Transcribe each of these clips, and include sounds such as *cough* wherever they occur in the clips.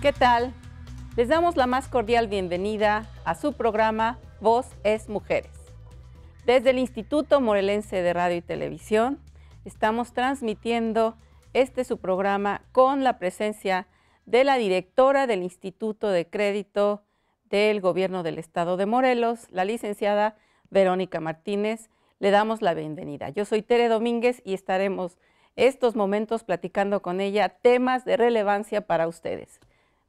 ¿Qué tal? Les damos la más cordial bienvenida a su programa Voz es Mujeres. Desde el Instituto Morelense de Radio y Televisión estamos transmitiendo este su programa con la presencia de la directora del Instituto de Crédito del Gobierno del Estado de Morelos, la licenciada Verónica Martínez. Le damos la bienvenida. Yo soy Tere Domínguez y estaremos estos momentos platicando con ella temas de relevancia para ustedes.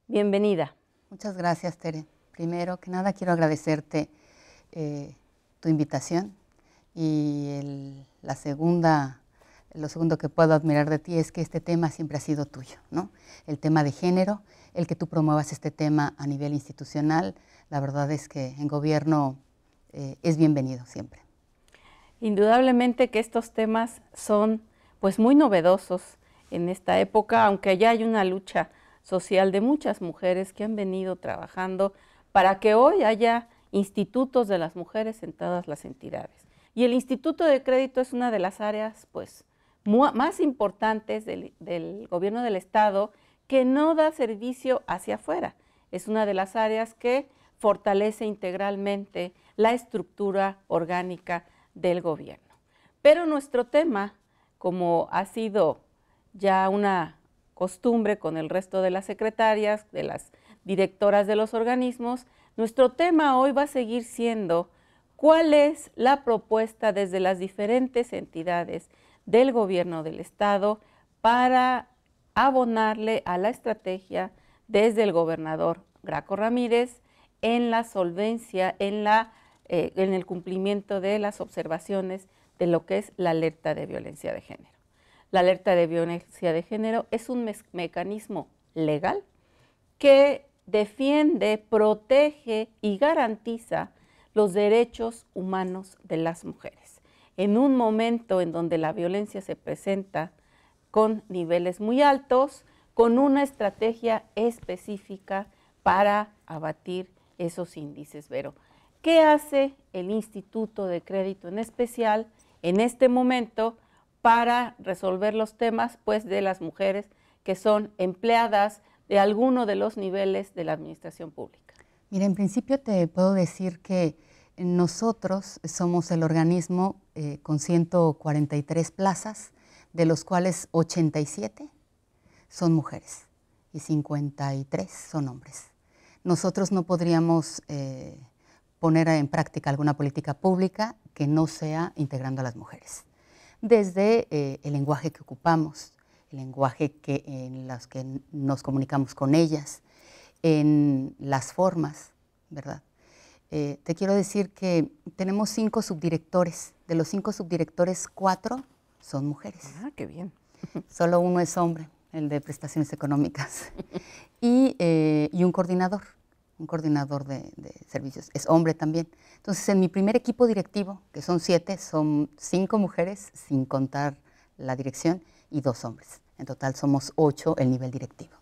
Bienvenida. Muchas gracias, Tere. Primero que nada, quiero agradecerte eh, tu invitación y la segunda, lo segundo que puedo admirar de ti es que este tema siempre ha sido tuyo, ¿no? El tema de género, el que tú promuevas este tema a nivel institucional, la verdad es que en gobierno eh, es bienvenido siempre. Indudablemente que estos temas son pues muy novedosos en esta época, aunque ya hay una lucha social de muchas mujeres que han venido trabajando para que hoy haya institutos de las mujeres en todas las entidades. Y el Instituto de Crédito es una de las áreas pues, más importantes del, del gobierno del Estado que no da servicio hacia afuera. Es una de las áreas que fortalece integralmente la estructura orgánica del gobierno. Pero nuestro tema, como ha sido ya una costumbre con el resto de las secretarias, de las directoras de los organismos, nuestro tema hoy va a seguir siendo cuál es la propuesta desde las diferentes entidades del gobierno del Estado para abonarle a la estrategia desde el gobernador Graco Ramírez en la solvencia, en, la, eh, en el cumplimiento de las observaciones de lo que es la alerta de violencia de género la alerta de violencia de género es un mecanismo legal que defiende, protege y garantiza los derechos humanos de las mujeres. En un momento en donde la violencia se presenta con niveles muy altos, con una estrategia específica para abatir esos índices, Vero. ¿Qué hace el Instituto de Crédito en especial en este momento? para resolver los temas pues, de las mujeres que son empleadas de alguno de los niveles de la administración pública. Mira, en principio te puedo decir que nosotros somos el organismo eh, con 143 plazas, de los cuales 87 son mujeres y 53 son hombres. Nosotros no podríamos eh, poner en práctica alguna política pública que no sea integrando a las mujeres desde eh, el lenguaje que ocupamos, el lenguaje que, en los que nos comunicamos con ellas, en las formas, ¿verdad? Eh, te quiero decir que tenemos cinco subdirectores. De los cinco subdirectores, cuatro son mujeres. Ah, qué bien. *laughs* Solo uno es hombre, el de prestaciones económicas. *laughs* y, eh, y un coordinador un coordinador de, servicios, es hombre también. Entonces, en mi primer equipo directivo, que son siete, son cinco mujeres, sin contar la dirección, y dos hombres. En total somos ocho el nivel directivo.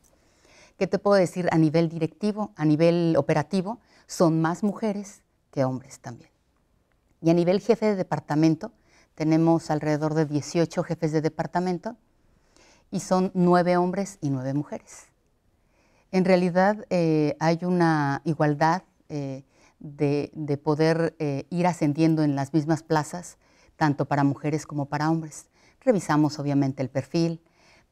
¿Qué te puedo decir a nivel directivo, a nivel operativo? Son más mujeres que hombres también. Y a nivel jefe de departamento, tenemos alrededor de 18 jefes de departamento y son nueve hombres y nueve mujeres. En realidad eh, hay una igualdad eh, de, poder eh, ir ascendiendo en las mismas plazas, tanto para mujeres como para hombres. Revisamos obviamente el perfil,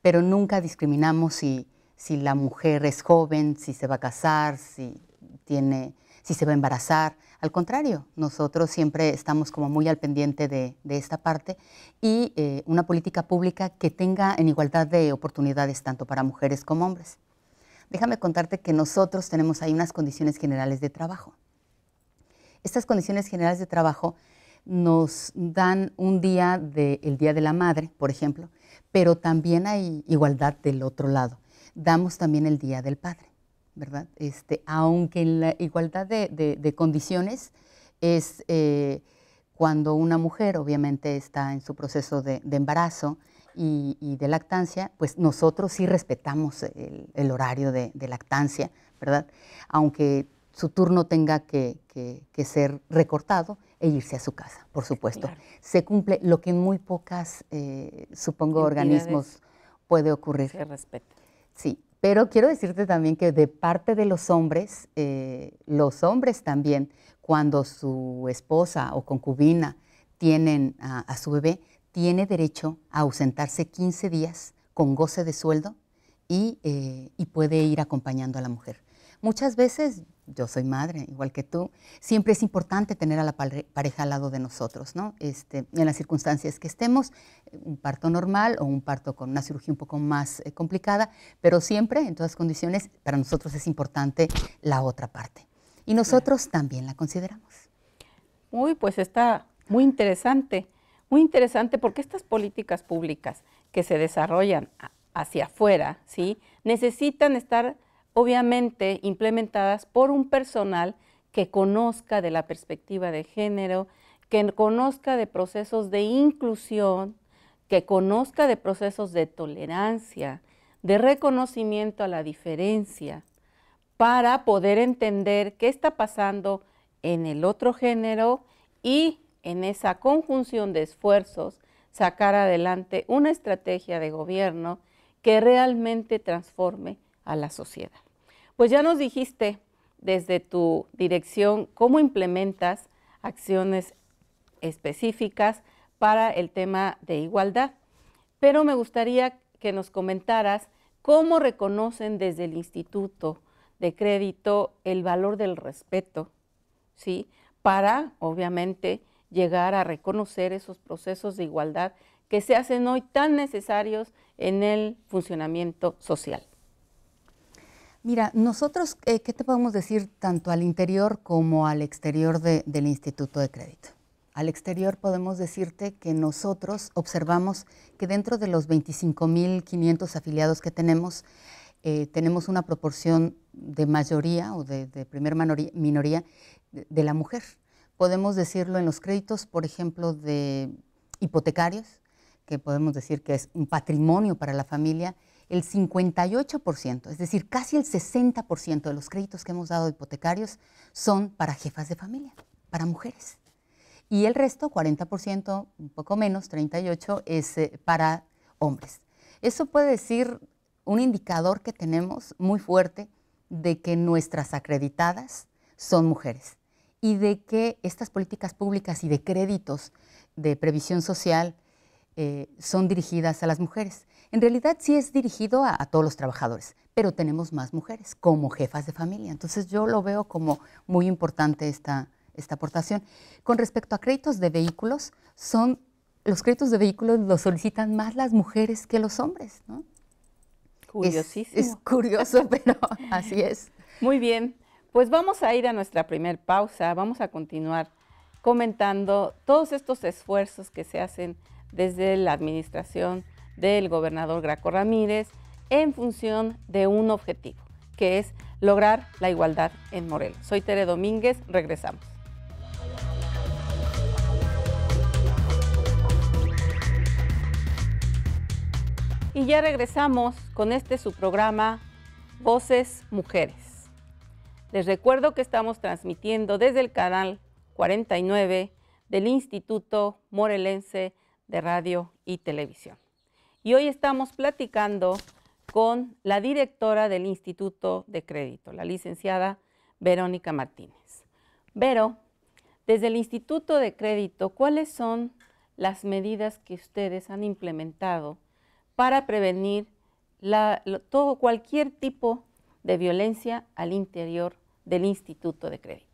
pero nunca discriminamos si, la mujer es joven, si se va a casar, si, tiene, si se va a embarazar. Al contrario, nosotros siempre estamos como muy al pendiente de esta parte y una política pública que tenga en igualdad de oportunidades tanto para mujeres como hombres déjame contarte que nosotros tenemos ahí unas condiciones generales de trabajo. Estas condiciones generales de trabajo nos dan un día del Día de la Madre, por ejemplo, pero también hay igualdad del otro lado. Damos también el Día del Padre, ¿verdad? Este, aunque la igualdad de, condiciones es eh, cuando una mujer obviamente está en su proceso de, embarazo, y, de lactancia, pues nosotros sí respetamos el, horario de, lactancia, ¿verdad? Aunque su turno tenga que, ser recortado e irse a su casa, por supuesto. Se cumple lo que en muy pocas, eh, supongo, organismos puede ocurrir. Se respeta. Sí, pero quiero decirte también que de parte de los hombres, eh, los hombres también, cuando su esposa o concubina tienen a su bebé, tiene derecho a ausentarse 15 días con goce de sueldo eh, y, puede ir acompañando a la mujer. Muchas veces, yo soy madre, igual que tú, siempre es importante tener a la pareja al lado de nosotros, ¿no? Este, en las circunstancias que estemos, un parto normal o un parto con una cirugía un poco más eh, complicada, pero siempre, en todas condiciones, para nosotros es importante la otra parte. Y nosotros también la consideramos. Uy, pues está muy interesante muy interesante porque estas políticas públicas que se desarrollan hacia afuera, necesitan estar obviamente implementadas por un personal que conozca de la perspectiva de género, que conozca de procesos de inclusión, que conozca de procesos de tolerancia, de reconocimiento a la diferencia, para poder entender qué está pasando en el otro género y en esa conjunción de esfuerzos sacar adelante una estrategia de gobierno que realmente transforme a la sociedad. Pues ya nos dijiste desde tu dirección cómo implementas acciones específicas para el tema de igualdad, pero me gustaría que nos comentaras cómo reconocen desde el Instituto de Crédito el valor del respeto, ¿sí? Para, obviamente, llegar a reconocer esos procesos de igualdad que se hacen hoy tan necesarios en el funcionamiento social. Mira, nosotros, eh, ¿qué te podemos decir tanto al interior como al exterior del Instituto de Crédito? Al exterior podemos decirte que nosotros observamos que dentro de los 25.500 afiliados que tenemos, eh, tenemos una proporción de mayoría o de, primer minoría, de la mujer. Podemos decirlo en los créditos, por ejemplo, de hipotecarios, que podemos decir que es un patrimonio para la familia, el 58%, es decir, casi el 60% de los créditos que hemos dado a hipotecarios son para jefas de familia, para mujeres. Y el resto, 40%, un poco menos, 38%, es eh, para hombres. Eso puede decir un indicador que tenemos muy fuerte de que nuestras acreditadas son mujeres y de que estas políticas públicas y de créditos de previsión social eh, son dirigidas a las mujeres. En realidad sí es dirigido a, todos los trabajadores, pero tenemos más mujeres como jefas de familia. Entonces yo lo veo como muy importante esta, aportación. Con respecto a créditos de vehículos, son los créditos de vehículos los solicitan más las mujeres que los hombres, ¿no? Curiosísimo. es curioso, *laughs* pero así es. Muy bien. Pues vamos a ir a nuestra primera pausa, vamos a continuar comentando todos estos esfuerzos que se hacen desde la administración del gobernador Graco Ramírez en función de un objetivo, que es lograr la igualdad en Morelos. Soy Tere Domínguez, regresamos. Y ya regresamos con este su programa Voces Mujeres. Les recuerdo que estamos transmitiendo desde el canal 49 del Instituto Morelense de Radio y Televisión. Y hoy estamos platicando con la directora del Instituto de Crédito, la licenciada Verónica Martínez. Vero, desde el Instituto de Crédito, ¿cuáles son las medidas que ustedes han implementado para prevenir todo cualquier tipo de violencia al interior del Instituto de Crédito.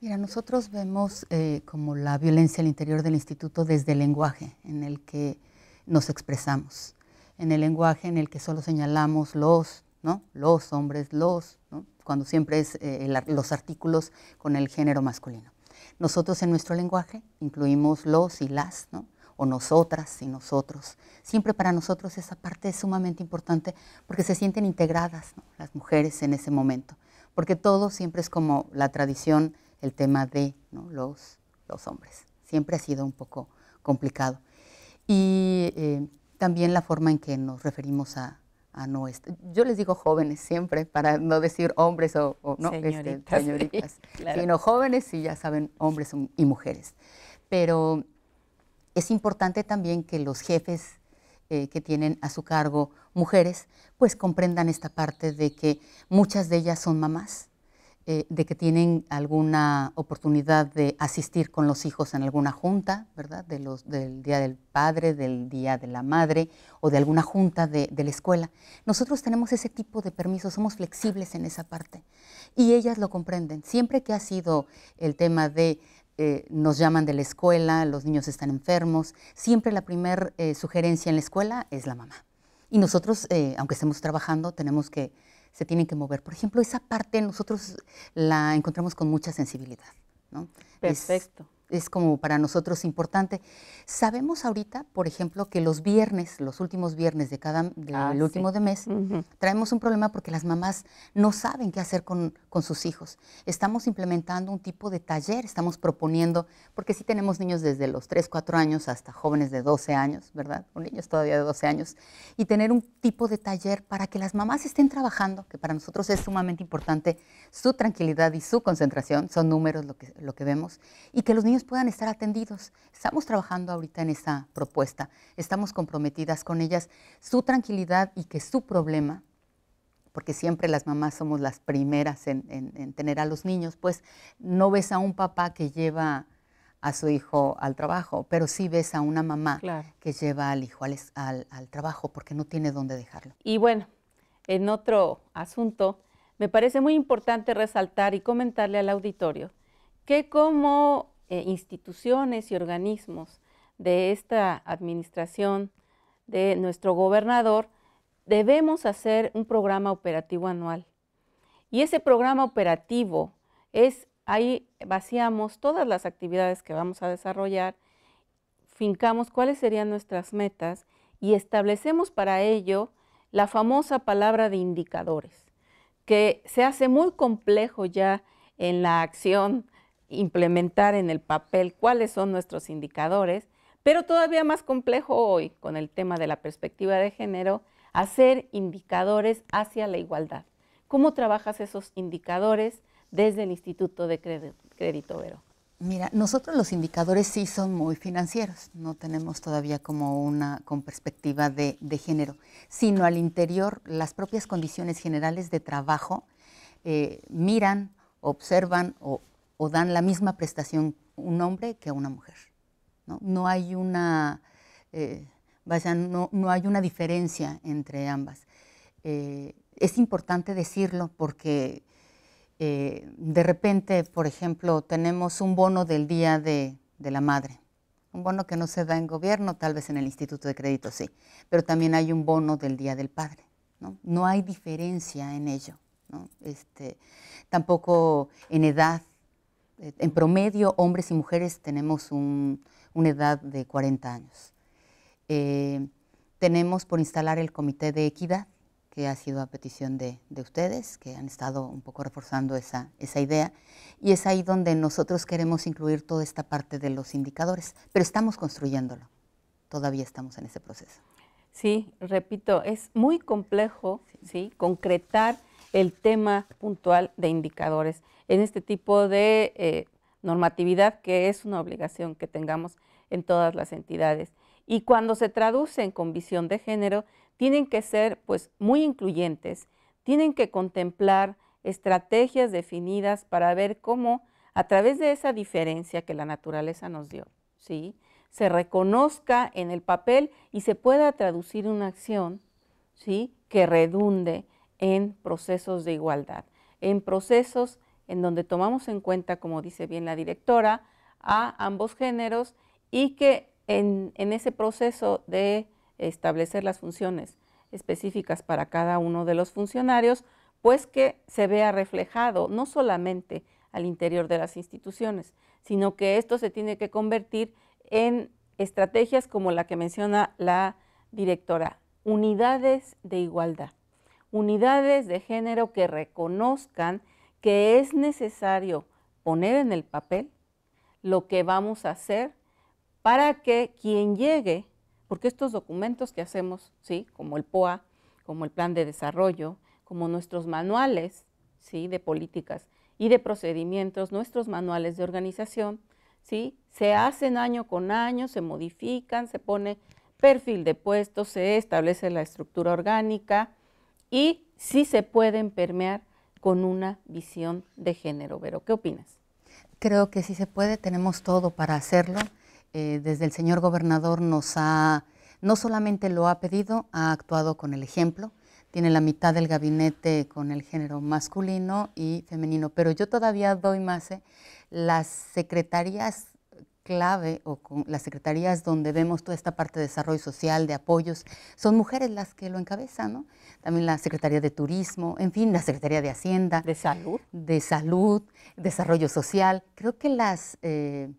Mira, nosotros vemos eh, como la violencia al interior del instituto desde el lenguaje en el que nos expresamos, en el lenguaje en el que solo señalamos los, ¿no? Los hombres, los, ¿no? Cuando siempre es eh, los artículos con el género masculino. Nosotros en nuestro lenguaje incluimos los y las, ¿no? O nosotras y nosotros. Siempre para nosotros esa parte es sumamente importante porque se sienten integradas las mujeres en ese momento porque todo siempre es como la tradición, el tema de los, hombres. Siempre ha sido un poco complicado. Y eh, también la forma en que nos referimos a, a Yo les digo jóvenes siempre, para no decir hombres o, este, señoritas, *laughs* sino jóvenes y ya saben, hombres y mujeres. Pero es importante también que los jefes eh, que tienen a su cargo mujeres, pues comprendan esta parte de que muchas de ellas son mamás, eh, de que tienen alguna oportunidad de asistir con los hijos en alguna junta, ¿verdad? del Día del Padre, del Día de la Madre o de alguna junta de la escuela. Nosotros tenemos ese tipo de permisos, somos flexibles en esa parte. Y ellas lo comprenden. Siempre que ha sido el tema de eh, nos llaman de la escuela, los niños están enfermos, siempre la primera eh, sugerencia en la escuela es la mamá. Y nosotros, eh, aunque estemos trabajando, tenemos que, se tienen que mover. Por ejemplo, esa parte nosotros la encontramos con mucha sensibilidad. ¿no? Perfecto es como para nosotros importante. Sabemos ahorita, por ejemplo, que los viernes, los últimos viernes de cada, del ah, último de mes, traemos un problema porque las mamás no saben qué hacer con, sus hijos. Estamos implementando un tipo de taller, estamos proponiendo, porque sí tenemos niños desde los 3, 4 años hasta jóvenes de 12 años, ¿verdad? O niños todavía de 12 años, y tener un tipo de taller para que las mamás estén trabajando, que para nosotros es sumamente importante su tranquilidad y su concentración, son números lo que, lo que vemos, y que los niños puedan estar atendidos. Estamos trabajando ahorita en esa propuesta, estamos comprometidas con ellas, su tranquilidad y que su problema, porque siempre las mamás somos las primeras en, tener a los niños, pues no ves a un papá que lleva a su hijo al trabajo, pero sí ves a una mamá que lleva al hijo al, al, trabajo porque no tiene dónde dejarlo. Y bueno, en otro asunto, me parece muy importante resaltar y comentarle al auditorio que como eh, instituciones y organismos de esta administración de nuestro gobernador, debemos hacer un programa operativo anual. Y ese programa operativo es, ahí vaciamos todas las actividades que vamos a desarrollar, fincamos cuáles serían nuestras metas y establecemos para ello la famosa palabra de indicadores, que se hace muy complejo ya en la acción implementar en el papel cuáles son nuestros indicadores, pero todavía más complejo hoy con el tema de la perspectiva de género, hacer indicadores hacia la igualdad. ¿Cómo trabajas esos indicadores desde el Instituto de Crédito, Vero? Mira, nosotros los indicadores sí son muy financieros, no tenemos todavía como una con perspectiva de, género, sino al interior las propias condiciones generales de trabajo eh, miran, observan o o dan la misma prestación un hombre que una mujer. No, hay una... Eh, no, hay una diferencia entre ambas. Eh, es importante decirlo porque eh, de repente, por ejemplo, tenemos un bono del Día de, la Madre, un bono que no se da en gobierno, tal vez en el Instituto de Crédito sí, pero también hay un bono del Día del Padre. No, hay diferencia en ello, este, tampoco en edad, en promedio, hombres y mujeres tenemos una edad de 40 años. Eh, tenemos por instalar el Comité de Equidad, que ha sido a petición de, ustedes, que han estado un poco reforzando esa, idea, y es ahí donde nosotros queremos incluir toda esta parte de los indicadores, pero estamos construyéndolo, todavía estamos en ese proceso. Sí, repito, es muy complejo sí. concretar el tema puntual de indicadores en este tipo de eh, normatividad que es una obligación que tengamos en todas las entidades. Y cuando se traducen con visión de género, tienen que ser pues muy incluyentes, tienen que contemplar estrategias definidas para ver cómo a través de esa diferencia que la naturaleza nos dio, ¿sí? se reconozca en el papel y se pueda traducir una acción ¿sí? que redunde en procesos de igualdad, en procesos en donde tomamos en cuenta, como dice bien la directora, a ambos géneros y que en, ese proceso de establecer las funciones específicas para cada uno de los funcionarios, pues que se vea reflejado no solamente al interior de las instituciones, sino que esto se tiene que convertir en estrategias como la que menciona la directora, unidades de igualdad unidades de género que reconozcan que es necesario poner en el papel lo que vamos a hacer para que quien llegue, porque estos documentos que hacemos, ¿sí? como el POA, como el plan de desarrollo, como nuestros manuales ¿sí? de políticas y de procedimientos, nuestros manuales de organización, ¿sí? se hacen año con año, se modifican, se pone perfil de puestos, se establece la estructura orgánica, y sí se pueden permear con una visión de género. Vero, ¿qué opinas? Creo que sí se puede, tenemos todo para hacerlo. Eh, desde el señor gobernador nos ha, no solamente lo ha pedido, ha actuado con el ejemplo. Tiene la mitad del gabinete con el género masculino y femenino, pero yo todavía doy más. ¿eh? las secretarías clave o con las secretarías donde vemos toda esta parte de desarrollo social, de apoyos, son mujeres las que lo encabezan, ¿no? También la Secretaría de Turismo, en fin, la Secretaría de Hacienda. De Salud. De Salud, Desarrollo Social. Creo que las eh,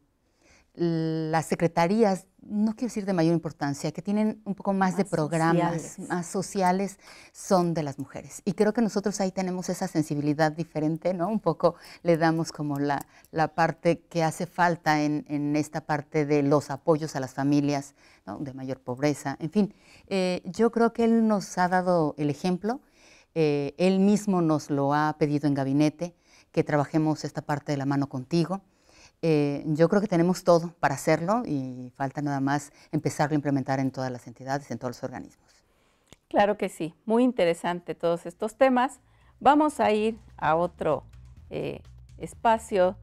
las secretarías, no quiero decir de mayor importancia, que tienen un poco más, de programas más sociales, son de las mujeres. Y creo que nosotros ahí tenemos esa sensibilidad diferente, ¿no? Un poco le damos como la, la parte que hace falta en, en, esta parte de los apoyos a las familias de mayor pobreza. En fin, eh, yo creo que él nos ha dado el ejemplo, eh, él mismo nos lo ha pedido en gabinete, que trabajemos esta parte de la mano contigo. Eh, yo creo que tenemos todo para hacerlo y falta nada más empezarlo a implementar en todas las entidades, en todos los organismos. Claro que sí, muy interesante todos estos temas. Vamos a ir a otro eh, espacio,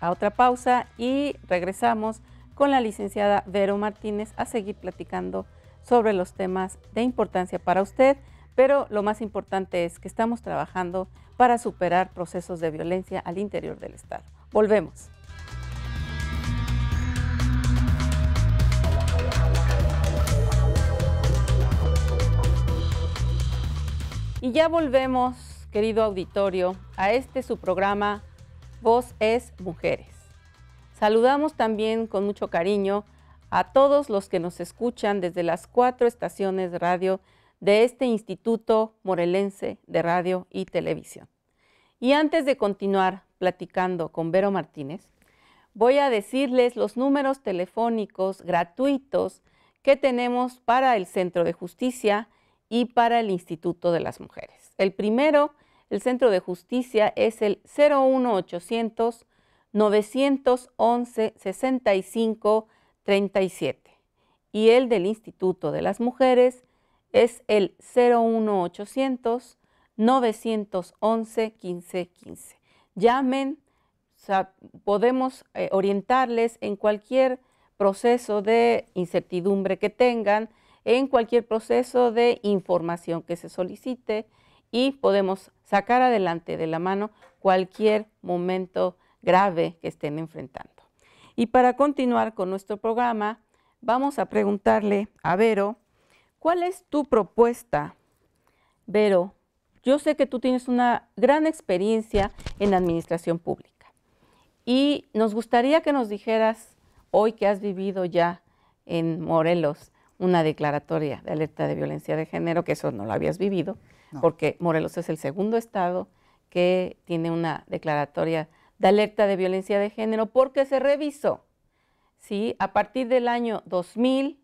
a otra pausa y regresamos con la licenciada Vero Martínez a seguir platicando sobre los temas de importancia para usted, pero lo más importante es que estamos trabajando para superar procesos de violencia al interior del Estado. Volvemos. Y ya volvemos, querido auditorio, a este su programa Voz es Mujeres. Saludamos también con mucho cariño a todos los que nos escuchan desde las cuatro estaciones de radio de este Instituto Morelense de Radio y Televisión. Y antes de continuar platicando con Vero Martínez, voy a decirles los números telefónicos gratuitos que tenemos para el Centro de Justicia y para el Instituto de las Mujeres. El primero, el Centro de Justicia, es el 01800 911 6537 y el del Instituto de las Mujeres es el 01800 911 1515. Llamen, podemos eh, orientarles en cualquier proceso de incertidumbre que tengan, en cualquier proceso de información que se solicite y podemos sacar adelante de la mano cualquier momento grave que estén enfrentando. Y para continuar con nuestro programa, vamos a preguntarle a Vero, ¿cuál es tu propuesta? Vero, yo sé que tú tienes una gran experiencia en administración pública y nos gustaría que nos dijeras hoy que has vivido ya en Morelos, una declaratoria de alerta de violencia de género, que eso no lo habías vivido, porque Morelos es el segundo estado que tiene una declaratoria de alerta de violencia de género porque se revisó. ¿sí? A partir del año 2000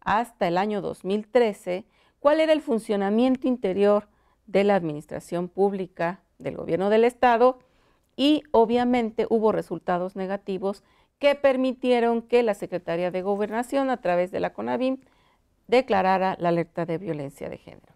hasta el año 2013, cuál era el funcionamiento interior de la administración pública del gobierno del estado y obviamente hubo resultados negativos que permitieron que la Secretaría de Gobernación, a través de la CONAVIM, declarara la alerta de violencia de género.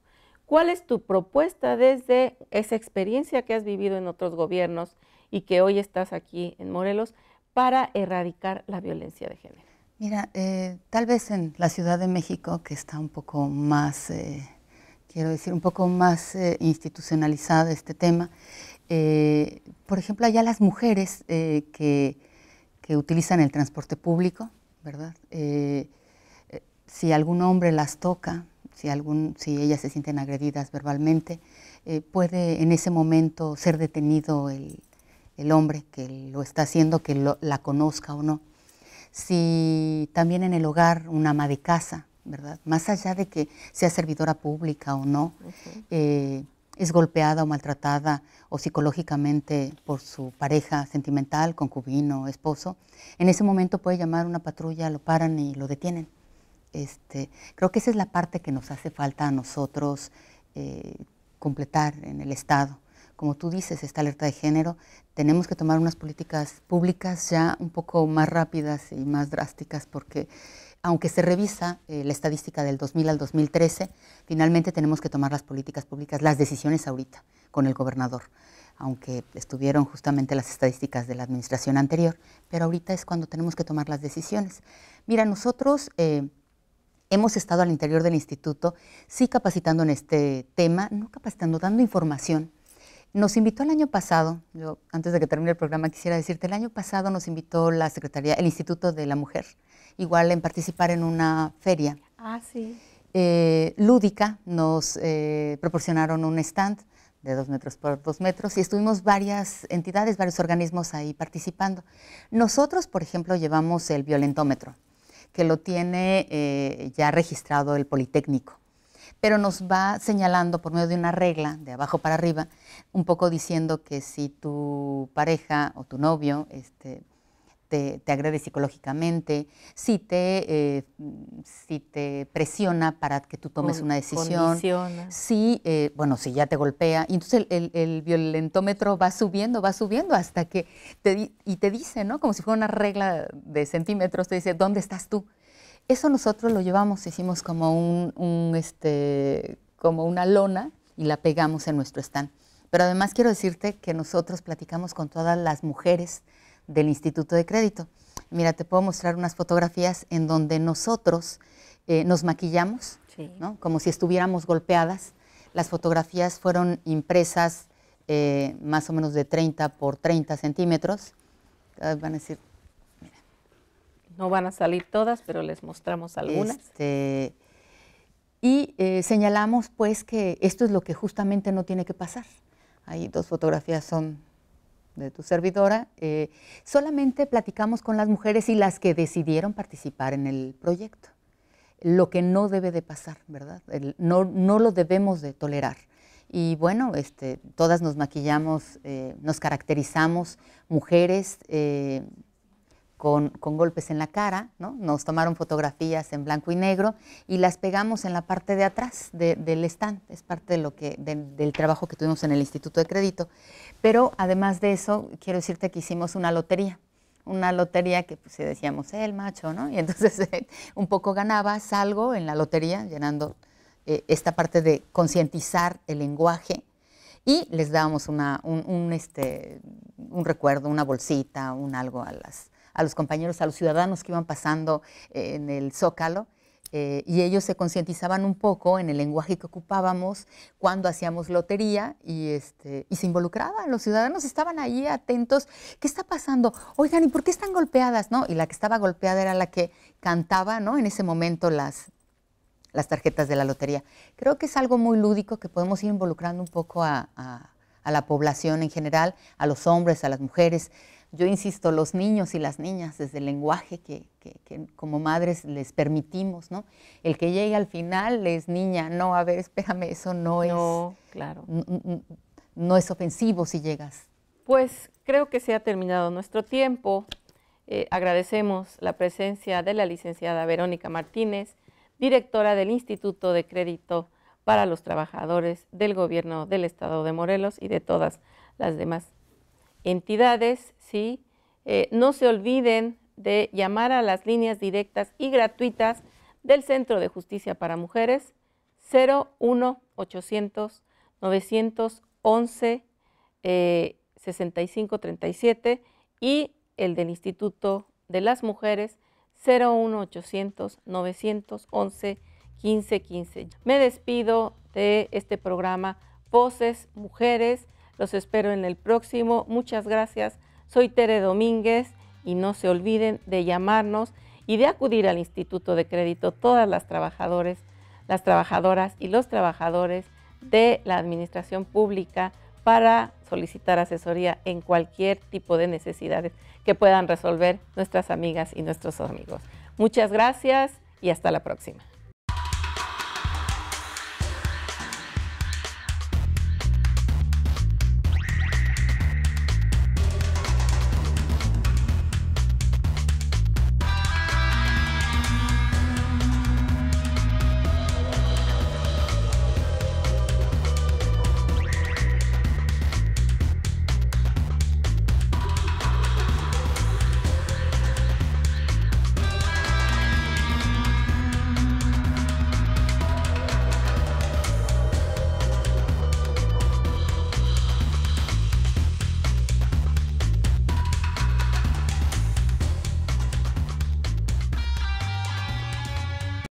¿Cuál es tu propuesta desde esa experiencia que has vivido en otros gobiernos y que hoy estás aquí en Morelos para erradicar la violencia de género? Mira, eh, tal vez en la Ciudad de México, que está un poco más, eh, quiero decir, un poco más eh, institucionalizada este tema, por ejemplo, allá las mujeres que que utilizan el transporte público, ¿verdad? Eh, eh, si algún hombre las toca, si, algún, si ellas se sienten agredidas verbalmente, eh, puede en ese momento ser detenido el, hombre que lo está haciendo, que la conozca o no. Si también en el hogar una ama de casa, ¿verdad? Más allá de que sea servidora pública o no, es golpeada o maltratada o psicológicamente por su pareja sentimental, concubino, esposo, en ese momento puede llamar una patrulla, lo paran y lo detienen. Este, creo que esa es la parte que nos hace falta a nosotros eh, completar en el Estado. Como tú dices, esta alerta de género, tenemos que tomar unas políticas públicas ya un poco más rápidas y más drásticas porque aunque se revisa eh, la estadística del 2000 al 2013, finalmente tenemos que tomar las políticas públicas, las decisiones ahorita con el gobernador, aunque estuvieron justamente las estadísticas de la administración anterior, pero ahorita es cuando tenemos que tomar las decisiones. Mira, nosotros eh, hemos estado al interior del instituto, sí capacitando en este tema, no capacitando, dando información nos invitó el año pasado, yo antes de que termine el programa quisiera decirte, el año pasado nos invitó la Secretaría, el Instituto de la Mujer, igual en participar en una feria. Ah, sí. Eh, lúdica, nos eh, proporcionaron un stand de dos metros por dos metros y estuvimos varias entidades, varios organismos ahí participando. Nosotros, por ejemplo, llevamos el violentómetro, que lo tiene eh, ya registrado el Politécnico pero nos va señalando por medio de una regla de abajo para arriba, un poco diciendo que si tu pareja o tu novio este, te, agrede psicológicamente, si te, eh, si te presiona para que tú tomes una decisión, si, eh, bueno, si ya te golpea. entonces el, violentómetro va subiendo, va subiendo hasta que, te, y te dice, ¿no? Como si fuera una regla de centímetros, te dice, ¿dónde estás tú? Eso nosotros lo llevamos, hicimos como, un, este, como una lona y la pegamos en nuestro stand. Pero además quiero decirte que nosotros platicamos con todas las mujeres del Instituto de Crédito. Mira, te puedo mostrar unas fotografías en donde nosotros eh, nos maquillamos, ¿no? como si estuviéramos golpeadas. Las fotografías fueron impresas eh, más o menos de 30 por 30 centímetros. Van a decir, no van a salir todas, pero les mostramos algunas. Este, y eh, señalamos pues que esto es lo que justamente no tiene que pasar. Hay dos fotografías son de tu servidora. Eh, solamente platicamos con las mujeres y las que decidieron participar en el proyecto. Lo que no debe de pasar, ¿verdad? no, lo debemos de tolerar. Y bueno, este, todas nos maquillamos, eh, nos caracterizamos, mujeres, con, golpes en la cara, Nos tomaron fotografías en blanco y negro y las pegamos en la parte de atrás del stand. Es parte de lo que, del trabajo que tuvimos en el Instituto de Crédito. Pero además de eso, quiero decirte que hicimos una lotería una lotería que pues, decíamos, el macho, ¿no? Y entonces *laughs* un poco ganaba, algo en la lotería, llenando eh, esta parte de concientizar el lenguaje y les dábamos este, un recuerdo, una bolsita, un algo a las, a los compañeros, a los ciudadanos que iban pasando eh, en el zócalo. Eh, y ellos se concientizaban un poco en el lenguaje que ocupábamos cuando hacíamos lotería y, este, y se involucraban, los ciudadanos estaban ahí atentos, ¿qué está pasando? Oigan, ¿y por qué están golpeadas? ¿No? Y la que estaba golpeada era la que cantaba ¿no? en ese momento las, las tarjetas de la lotería. Creo que es algo muy lúdico que podemos ir involucrando un poco a, a la población en general, a los hombres, a las mujeres yo insisto, los niños y las niñas, desde el lenguaje que, como madres les permitimos, ¿no? El que llegue al final es niña, no, a ver, espérame, eso no, no es. claro. No, es ofensivo si llegas. Pues creo que se ha terminado nuestro tiempo. Eh, agradecemos la presencia de la licenciada Verónica Martínez, directora del Instituto de Crédito para los Trabajadores del Gobierno del Estado de Morelos y de todas las demás entidades, ¿sí? Eh, no se olviden de llamar a las líneas directas y gratuitas del Centro de Justicia para Mujeres 01 911 eh, 6537 y el del Instituto de las Mujeres 01800 911 1515. Me despido de este programa Voces Mujeres los espero en el próximo. Muchas gracias. Soy Tere Domínguez y no se olviden de llamarnos y de acudir al Instituto de Crédito todas las trabajadores, las trabajadoras y los trabajadores de la administración pública para solicitar asesoría en cualquier tipo de necesidades que puedan resolver nuestras amigas y nuestros amigos. Muchas gracias y hasta la próxima.